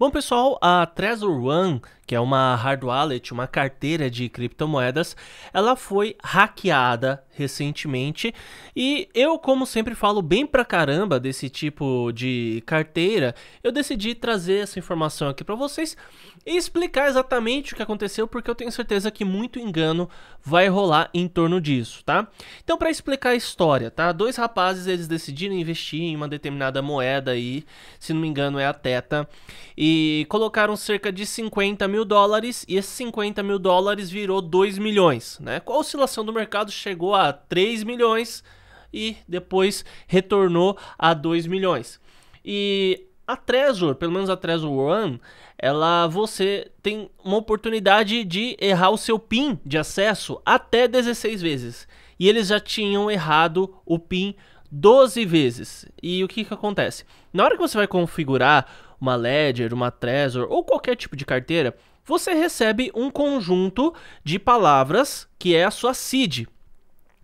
Bom, pessoal, a Trezor One que é uma hard wallet, uma carteira de criptomoedas, ela foi hackeada recentemente. E eu, como sempre falo bem pra caramba desse tipo de carteira, eu decidi trazer essa informação aqui para vocês e explicar exatamente o que aconteceu, porque eu tenho certeza que muito engano vai rolar em torno disso, tá? Então, para explicar a história, tá? Dois rapazes eles decidiram investir em uma determinada moeda aí, se não me engano é a Teta, e colocaram cerca de 50 mil mil dólares e esses 50 mil dólares virou 2 milhões. Né? Com a oscilação do mercado chegou a 3 milhões e depois retornou a 2 milhões. E a Trezor, pelo menos a Trezor One, ela você tem uma oportunidade de errar o seu PIN de acesso até 16 vezes. E eles já tinham errado o PIN 12 vezes. E o que, que acontece? Na hora que você vai configurar uma Ledger, uma Trezor ou qualquer tipo de carteira, você recebe um conjunto de palavras que é a sua seed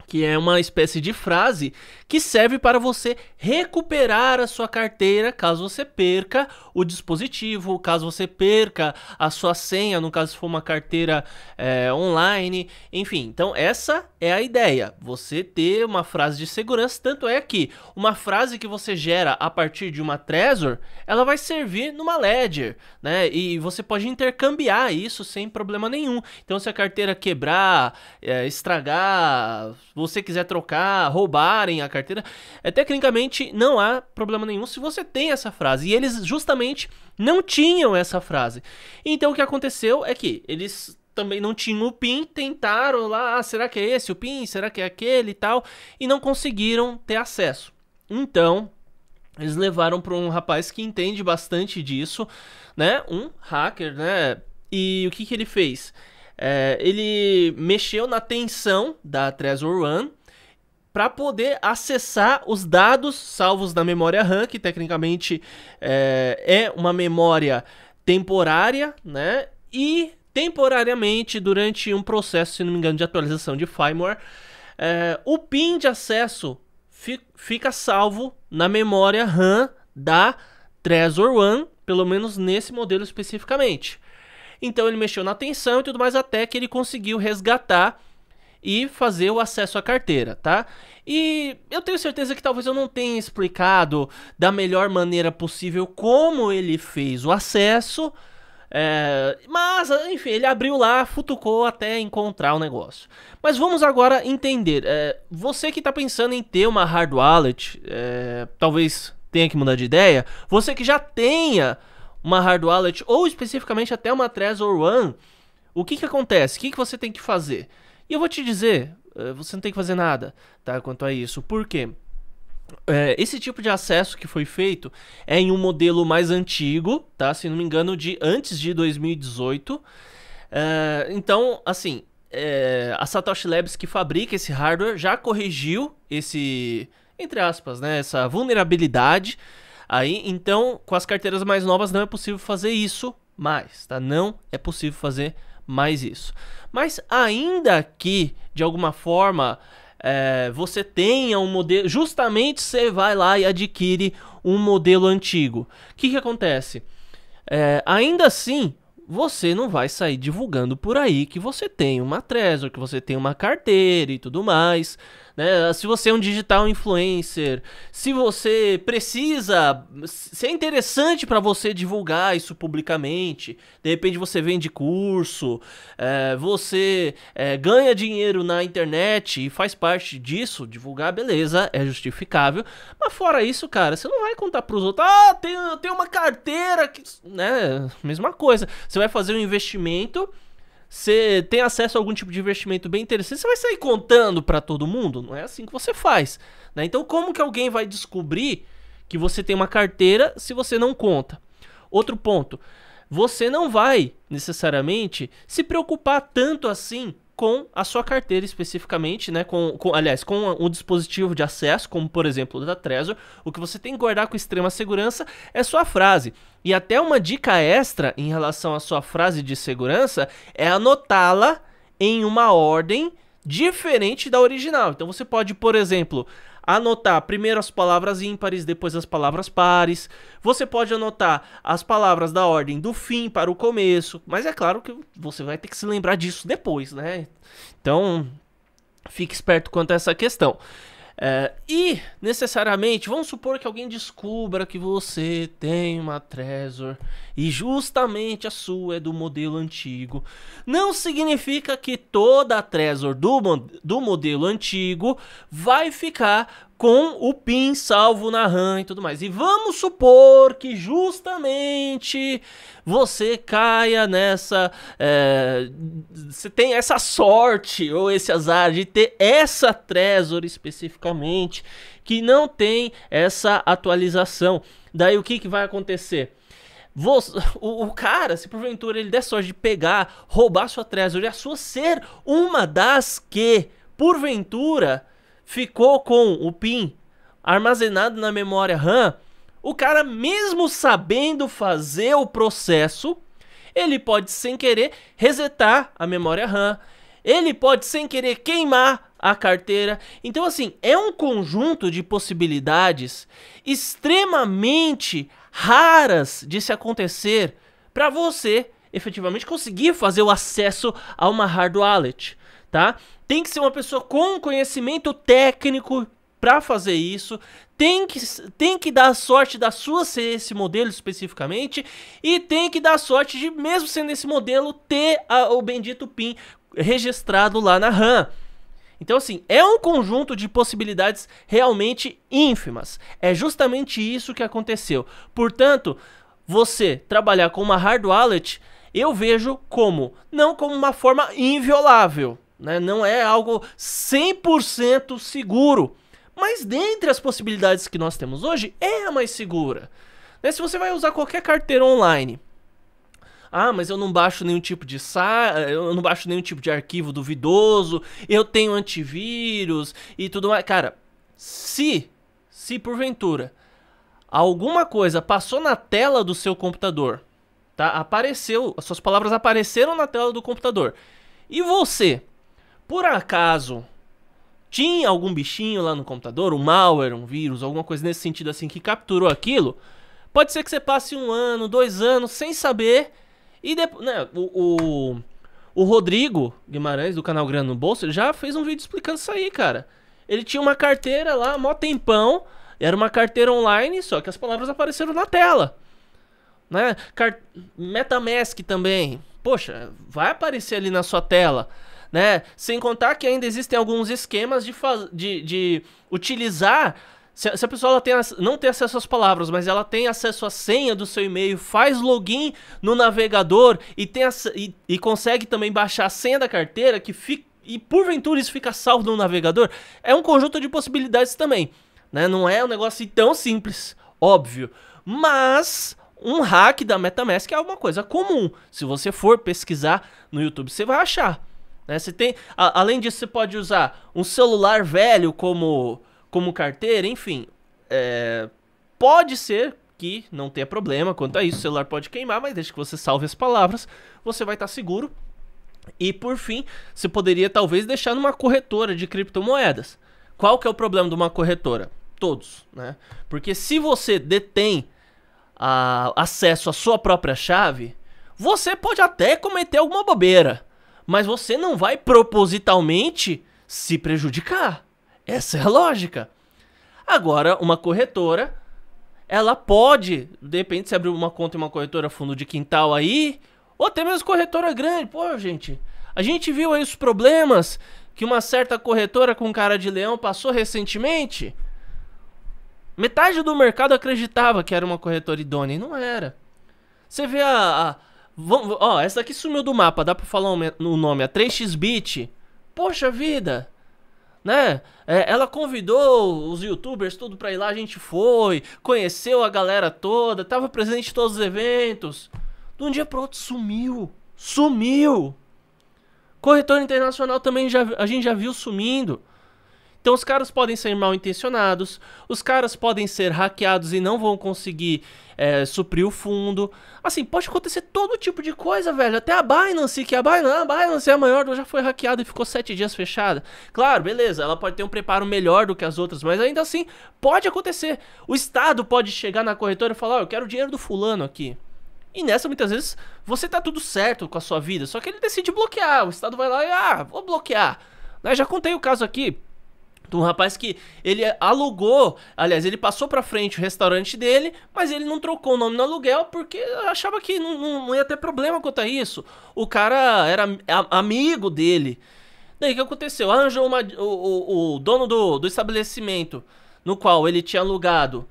que é uma espécie de frase que serve para você recuperar a sua carteira caso você perca o dispositivo, caso você perca a sua senha, no caso se for uma carteira é, online, enfim. Então essa é a ideia, você ter uma frase de segurança, tanto é que uma frase que você gera a partir de uma Trezor, ela vai servir numa Ledger, né? E você pode intercambiar isso sem problema nenhum. Então se a carteira quebrar, é, estragar você quiser trocar, roubarem a carteira, é, tecnicamente não há problema nenhum se você tem essa frase. E eles justamente não tinham essa frase. Então o que aconteceu é que eles também não tinham o PIN, tentaram lá, ah, será que é esse o PIN? Será que é aquele e tal? E não conseguiram ter acesso. Então, eles levaram para um rapaz que entende bastante disso, né? Um hacker, né? E o que, que ele fez? É, ele mexeu na tensão da Trezor One para poder acessar os dados salvos na memória RAM, que tecnicamente é, é uma memória temporária, né? E temporariamente, durante um processo, se não me engano, de atualização de firmware, é, o PIN de acesso fi fica salvo na memória RAM da Trezor One, pelo menos nesse modelo especificamente. Então ele mexeu na atenção e tudo mais até que ele conseguiu resgatar e fazer o acesso à carteira, tá? E eu tenho certeza que talvez eu não tenha explicado da melhor maneira possível como ele fez o acesso, é, mas, enfim, ele abriu lá, futucou até encontrar o negócio. Mas vamos agora entender. É, você que está pensando em ter uma hard wallet, é, talvez tenha que mudar de ideia. Você que já tenha uma hard wallet ou especificamente até uma Trezor One, o que, que acontece? O que, que você tem que fazer? E eu vou te dizer, eh, você não tem que fazer nada, tá? Quanto a isso. Por quê? É, esse tipo de acesso que foi feito é em um modelo mais antigo, tá? Se não me engano, de antes de 2018. É, eh, então, assim, é, a Satoshi Labs que fabrica esse hardware já corrigiu esse, entre aspas, né? Essa vulnerabilidade Aí, então, com as carteiras mais novas não é possível fazer isso mais, tá? Não é possível fazer mais isso. Mas ainda que, de alguma forma, é, você tenha um modelo, justamente você vai lá e adquire um modelo antigo. O que, que acontece? É, ainda assim, você não vai sair divulgando por aí que você tem uma Trezor, que você tem uma carteira e tudo mais né? Se você é um digital influencer, se você precisa, se é interessante para você divulgar isso publicamente, de repente você vende curso, é, você é, ganha dinheiro na internet e faz parte disso, divulgar, beleza, é justificável. Mas fora isso, cara, você não vai contar pros outros, ah, tem, tem uma carteira que. né? Mesma coisa. Você vai fazer um investimento você tem acesso a algum tipo de investimento bem interessante, você vai sair contando para todo mundo? Não é assim que você faz. Né? Então, como que alguém vai descobrir que você tem uma carteira se você não conta? Outro ponto, você não vai necessariamente se preocupar tanto assim com a sua carteira especificamente, né? Com, com aliás, com um dispositivo de acesso, como por exemplo o da Trezor, o que você tem que guardar com extrema segurança é sua frase. E até uma dica extra em relação à sua frase de segurança é anotá-la em uma ordem diferente da original. Então você pode, por exemplo, anotar primeiro as palavras ímpares, depois as palavras pares. Você pode anotar as palavras da ordem do fim para o começo, mas é claro que você vai ter que se lembrar disso depois, né? Então, fique esperto quanto a essa questão. É, e, necessariamente, vamos supor que alguém descubra que você tem uma Trezor e justamente a sua é do modelo antigo. Não significa que toda a Trezor do, do modelo antigo vai ficar com o PIN salvo na RAM e tudo mais. E vamos supor que justamente você caia nessa. É, você tem essa sorte ou esse azar de ter essa Trezor especificamente que não tem essa atualização. Daí o que, que vai acontecer? Você, o, o, cara, se porventura ele der sorte de pegar, roubar sua Trezor e a sua ser uma das que, porventura ficou com o PIN armazenado na memória RAM, o cara, mesmo sabendo fazer o processo, ele pode sem querer resetar a memória RAM, ele pode sem querer queimar a carteira. Então, assim, é um conjunto de possibilidades extremamente raras de se acontecer para você efetivamente conseguir fazer o acesso a uma hard wallet tá? Tem que ser uma pessoa com conhecimento técnico para fazer isso, tem que, tem que dar sorte da sua ser esse modelo especificamente e tem que dar sorte de, mesmo sendo esse modelo, ter a, o bendito PIN registrado lá na RAM. Então, assim, é um conjunto de possibilidades realmente ínfimas. É justamente isso que aconteceu. Portanto, você trabalhar com uma hard wallet, eu vejo como, não como uma forma inviolável, né? Não é algo 100% seguro. Mas dentre as possibilidades que nós temos hoje, é a mais segura. Né? Se você vai usar qualquer carteira online. Ah, mas eu não baixo nenhum tipo de eu não baixo nenhum tipo de arquivo duvidoso, eu tenho antivírus e tudo mais. Cara, se se porventura alguma coisa passou na tela do seu computador, tá? Apareceu, as suas palavras apareceram na tela do computador. E você por acaso tinha algum bichinho lá no computador, um malware, um vírus, alguma coisa nesse sentido assim que capturou aquilo, pode ser que você passe um ano, dois anos sem saber e depois, né, o, o, o Rodrigo Guimarães do canal Grana no Bolso já fez um vídeo explicando isso aí, cara. Ele tinha uma carteira lá, mó tempão, era uma carteira online, só que as palavras apareceram na tela. Né? Car Metamask também. Poxa, vai aparecer ali na sua tela né? Sem contar que ainda existem alguns esquemas de, de, de utilizar se, a pessoa tem, não tem acesso às palavras, mas ela tem acesso à senha do seu e-mail, faz login no navegador e, tem e, e, consegue também baixar a senha da carteira, que fica, e porventura isso fica salvo no navegador, é um conjunto de possibilidades também. Né? Não é um negócio assim tão simples, óbvio. Mas um hack da MetaMask é uma coisa comum. Se você for pesquisar no YouTube, você vai achar. Né? Você tem, a, além disso, você pode usar um celular velho como, como carteira, enfim. É, pode ser que não tenha problema quanto a isso, o celular pode queimar, mas desde que você salve as palavras, você vai estar tá seguro. E por fim, você poderia talvez deixar numa corretora de criptomoedas. Qual que é o problema de uma corretora? Todos, né? Porque se você detém a, acesso à sua própria chave, você pode até cometer alguma bobeira mas você não vai propositalmente se prejudicar. Essa é a lógica. Agora, uma corretora, ela pode, depende se abrir uma conta em uma corretora fundo de quintal aí, ou até mesmo corretora grande. Pô, gente, a gente viu aí os problemas que uma certa corretora com cara de leão passou recentemente. Metade do mercado acreditava que era uma corretora idônea e não era. Você vê a, Vamos, ó, essa daqui sumiu do mapa, dá pra falar o nome, a 3xBit. Poxa vida! Né? É, ela convidou os youtubers tudo pra ir lá, a gente foi, conheceu a galera toda, tava presente em todos os eventos. De um dia pro outro sumiu. Sumiu! Corretor internacional também já, a gente já viu sumindo. Então os caras podem ser mal intencionados, os caras podem ser hackeados e não vão conseguir é, suprir o fundo. Assim, pode acontecer todo tipo de coisa, velho. Até a Binance, que a Binance, a Binance é a maior, já foi hackeada e ficou sete dias fechada. Claro, beleza, ela pode ter um preparo melhor do que as outras, mas ainda assim, pode acontecer. O Estado pode chegar na corretora e falar, oh, eu quero o dinheiro do fulano aqui. E nessa, muitas vezes, você tá tudo certo com a sua vida, só que ele decide bloquear. O Estado vai lá e, ah, vou bloquear. Né, já contei o caso aqui, um rapaz que ele alugou, aliás, ele passou pra frente o restaurante dele, mas ele não trocou o nome no aluguel porque achava que não, não, não ia ter problema quanto a isso. O cara era amigo dele. Daí o que aconteceu? Arranjou uma, o, o, o dono do, do estabelecimento no qual ele tinha alugado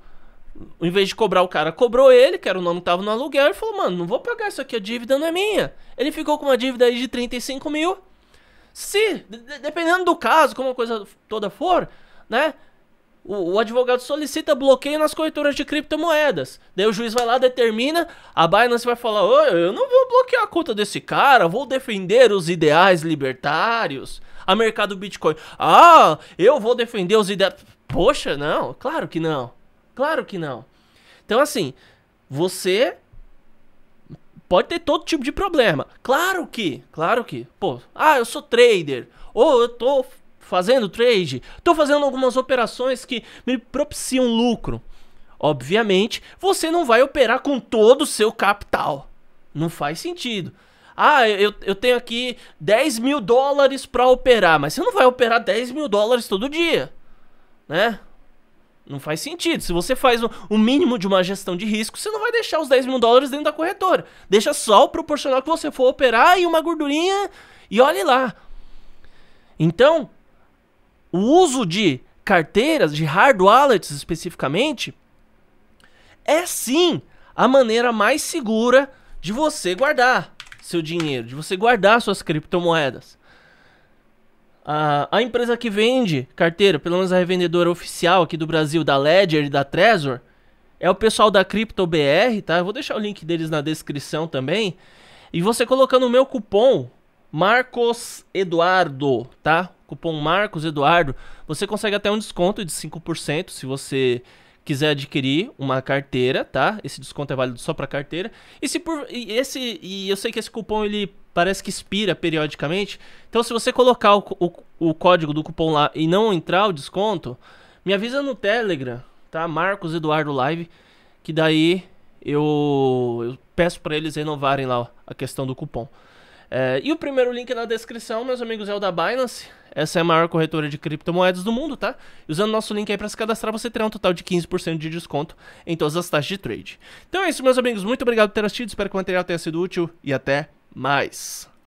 em vez de cobrar o cara, cobrou ele, que era o nome que tava no aluguel, e falou, mano, não vou pagar isso aqui, a dívida não é minha. Ele ficou com uma dívida aí de 35 mil. Se, dependendo do caso, como a coisa toda for, né? O, o, advogado solicita bloqueio nas corretoras de criptomoedas. Daí o juiz vai lá, determina, a Binance vai falar: eu não vou bloquear a conta desse cara, vou defender os ideais libertários. A mercado Bitcoin. Ah, eu vou defender os ideais. Poxa, não, claro que não. Claro que não. Então, assim, você Pode ter todo tipo de problema. Claro que, claro que. Pô, ah, eu sou trader. Ou eu tô fazendo trade. Tô fazendo algumas operações que me propiciam lucro. Obviamente, você não vai operar com todo o seu capital. Não faz sentido. Ah, eu, eu tenho aqui 10 mil dólares para operar, mas você não vai operar 10 mil dólares todo dia, né? Não faz sentido. Se você faz o, o mínimo de uma gestão de risco, você não vai deixar os 10 mil dólares dentro da corretora. Deixa só o proporcional que você for operar e uma gordurinha e olhe lá. Então, o uso de carteiras, de hard wallets especificamente, é sim a maneira mais segura de você guardar seu dinheiro, de você guardar suas criptomoedas. A, a empresa que vende carteira, pelo menos a revendedora oficial aqui do Brasil, da Ledger e da Trezor, é o pessoal da CryptoBR, tá? Eu vou deixar o link deles na descrição também. E você colocando o meu cupom Marcos Eduardo, tá? Cupom Marcos Eduardo, você consegue até um desconto de 5% se você quiser adquirir uma carteira, tá? Esse desconto é válido só para carteira. E se por e esse e eu sei que esse cupom ele parece que expira periodicamente. Então, se você colocar o, o, o código do cupom lá e não entrar o desconto, me avisa no Telegram, tá? Marcos Eduardo Live, que daí eu, eu peço para eles renovarem lá a questão do cupom. É, e o primeiro link na descrição, meus amigos, é o da Binance. Essa é a maior corretora de criptomoedas do mundo, tá? Usando nosso link aí para se cadastrar, você terá um total de 15% de desconto em todas as taxas de trade. Então é isso, meus amigos. Muito obrigado por ter assistido. Espero que o material tenha sido útil e até mas